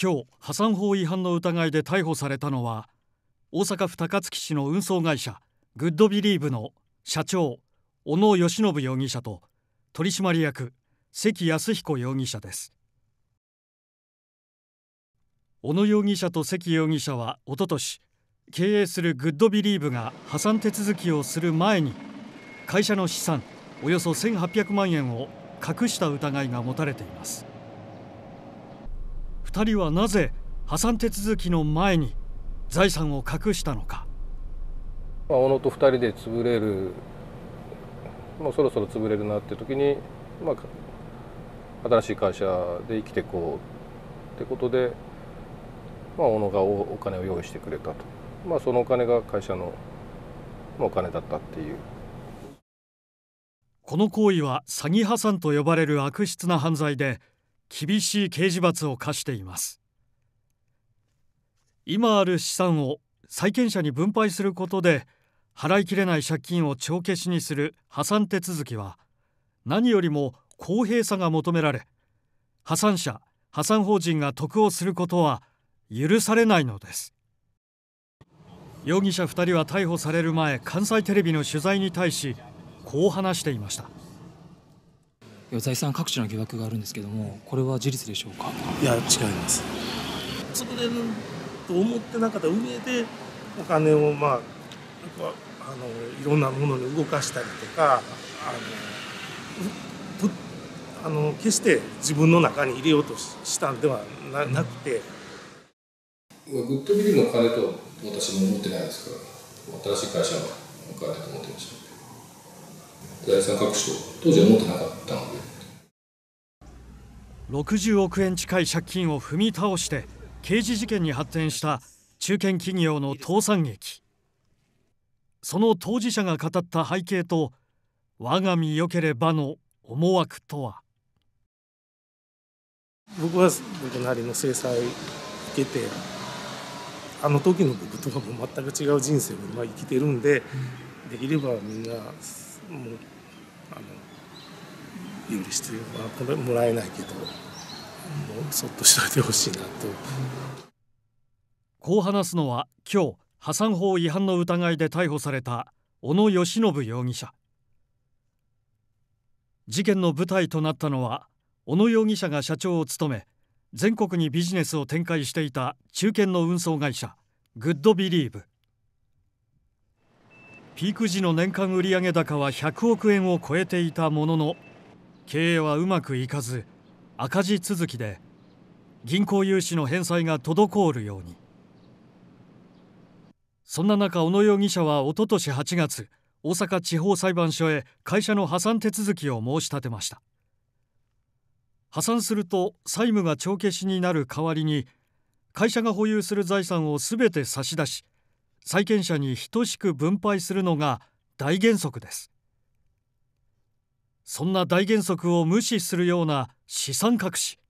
今日破産法違反の疑いで逮捕されたのは大阪府高槻市の運送会社グッドビリーブの社長小野義信容疑者と取締役関康彦容疑者です小野容疑者と関容疑者はおととし経営するグッドビリーブが破産手続きをする前に会社の資産およそ1800万円を隠した疑いが持たれています。2人はなぜ破産手続きの前に財産を隠したのかまあ、小野と2人で潰れるもうそろそろ潰れるなって時に、まあ、新しい会社で生きていこうってことで、まあ、小野がお金を用意してくれたと、まあ、そのお金が会社のお金だったっていうこの行為は詐欺破産と呼ばれる悪質な犯罪で厳しい刑事罰を課しています今ある資産を債権者に分配することで払いきれない借金を帳消しにする破産手続きは何よりも公平さが求められ破産者破産法人が得をすることは許されないのです容疑者2人は逮捕される前関西テレビの取材に対しこう話していました財産各地の疑惑があるんですけどもこれは事実でしょうかいや違います潰れると思ってなかった上でお金をまああのいろんなものに動かしたりとかあのあの決して自分の中に入れようとしたんではななくてグッドビルの金と私も思ってないですから新しい会社のお金と思ってました財産隠しと当時は思ってなかったので60億円近い借金を踏み倒して刑事事件に発展した中堅企業の倒産劇その当事者が語った背景と我が身よければの思惑とは僕は僕なりの制裁受けてあの時の僕とはもう全く違う人生を今生きてるんで、できればみんなもうあの許してはこれもらえないけどもうそっとしといてほしいなと。こう話すのは今日破産法違反の疑いで逮捕された小野義信容疑者事件の舞台となったのは小野容疑者が社長を務め全国にビジネスを展開していた中堅の運送会社グッドビリーブピーク時の年間売上高は100億円を超えていたものの経営はうまくいかず赤字続きで銀行融資の返済が滞るようにそんな中小野容疑者はおととし8月大阪地方裁判所へ会社の破産手続きを申し立てました破産すると債務が帳消しになる代わりに会社が保有する財産を全て差し出し債権者に等しく分配するのが大原則です。そんな大原則を無視するような資産隠し。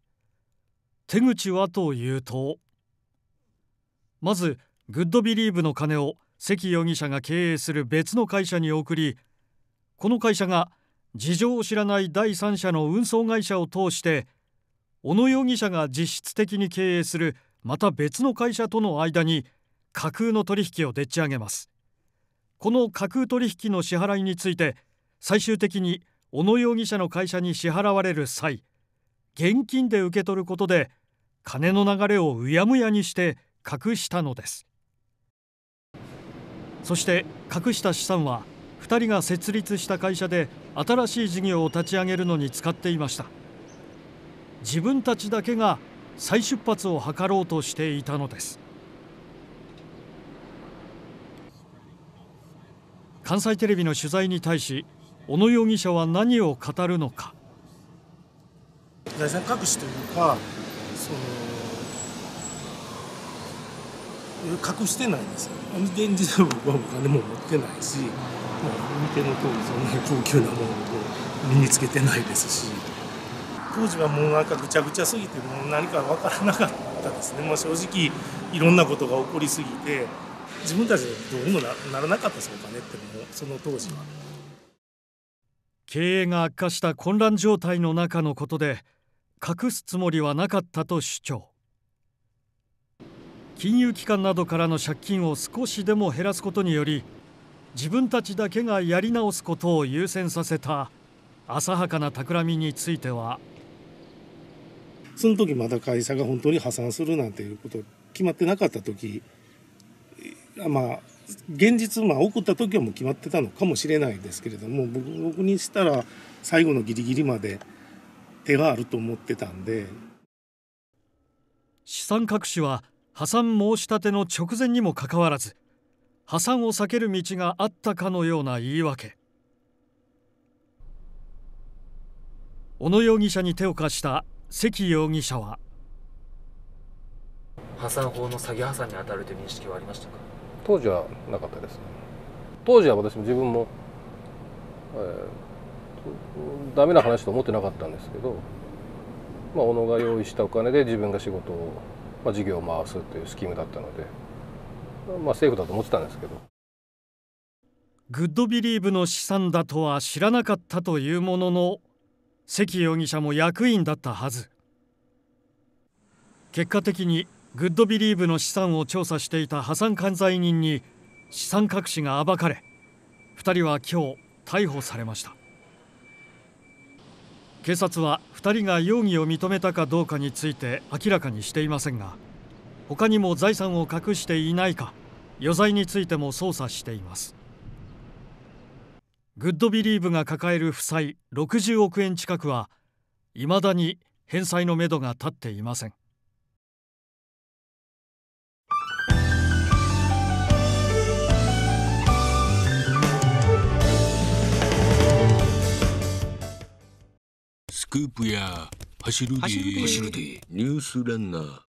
手口はというと、まず、グッドビリーブの金を関容疑者が経営する別の会社に送り、この会社が事情を知らない第三者の運送会社を通して、小野容疑者が実質的に経営するまた別の会社との間に架空の取引をでっち上げますこの架空取引の支払いについて最終的に小野容疑者の会社に支払われる際現金で受け取ることで金の流れをうやむやにして隠したのですそして隠した資産は2人が設立した会社で新しい事業を立ち上げるのに使っていました自分たちだけが再出発を図ろうとしていたのです関西テレビの取材に対し小野容疑者は何を語るのか財産隠しというかその隠してないんですよ現時点僕はお金も持ってないし、まあ、見ての通りそんなに高級なものを身につけてないですし当時はもうなんかぐちゃぐちゃすぎてもう何か分からなかったですね、まあ、正直いろんなことが起こりすぎて。自分たちどうにもならなかったそうかねってもうその当時は。経営が悪化した混乱状態の中のことで隠すつもりはなかったと主張金融機関などからの借金を少しでも減らすことにより自分たちだけがやり直すことを優先させた浅はかな企みについてはその時まだ会社が本当に破産するなんていうこと決まってなかった時まあ現実まあ送った時はもう決まってたのかもしれないですけれども僕僕にしたら最後のギリギリまで手があると思ってたんで資産隠しは破産申し立ての直前にもかかわらず破産を避ける道があったかのような言い訳小野容疑者に手を貸した関容疑者は破産法の詐欺破産に当たるという認識はありましたか当時はなかったです、ね、当時は私も自分も、えー、ダメな話と思ってなかったんですけど、まあ、小野が用意したお金で自分が仕事を、まあ、事業を回すというスキームだったので、まあ、政府だと思ってたんですけどグッドビリーブの資産だとは知らなかったというものの関容疑者も役員だったはず結果的にグッドビリーブの資産を調査していた破産管財人に資産隠しが暴かれ2人は今日逮捕されました警察は2人が容疑を認めたかどうかについて明らかにしていませんが他にも財産を隠していないか余罪についても捜査していますグッドビリーブが抱える負債60億円近くはいまだに返済のめどが立っていませんクープや走るでニュースランナー